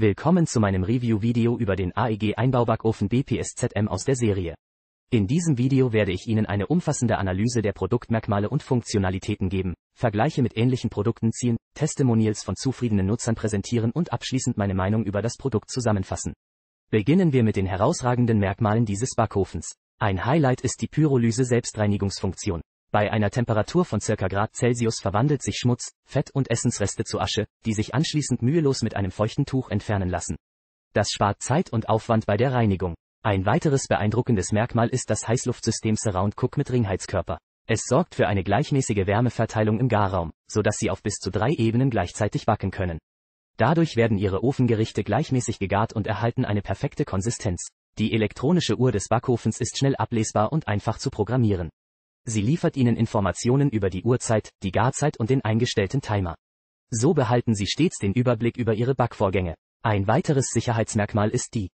Willkommen zu meinem Review-Video über den AEG Einbaubackofen BPSZM aus der Serie. In diesem Video werde ich Ihnen eine umfassende Analyse der Produktmerkmale und Funktionalitäten geben, Vergleiche mit ähnlichen Produkten ziehen, Testimonials von zufriedenen Nutzern präsentieren und abschließend meine Meinung über das Produkt zusammenfassen. Beginnen wir mit den herausragenden Merkmalen dieses Backofens. Ein Highlight ist die Pyrolyse-Selbstreinigungsfunktion. Bei einer Temperatur von circa Grad Celsius verwandelt sich Schmutz, Fett und Essensreste zu Asche, die sich anschließend mühelos mit einem feuchten Tuch entfernen lassen. Das spart Zeit und Aufwand bei der Reinigung. Ein weiteres beeindruckendes Merkmal ist das Heißluftsystem Surround Cook mit Ringheizkörper. Es sorgt für eine gleichmäßige Wärmeverteilung im Garraum, sodass sie auf bis zu drei Ebenen gleichzeitig backen können. Dadurch werden ihre Ofengerichte gleichmäßig gegart und erhalten eine perfekte Konsistenz. Die elektronische Uhr des Backofens ist schnell ablesbar und einfach zu programmieren. Sie liefert Ihnen Informationen über die Uhrzeit, die Garzeit und den eingestellten Timer. So behalten Sie stets den Überblick über Ihre Backvorgänge. Ein weiteres Sicherheitsmerkmal ist die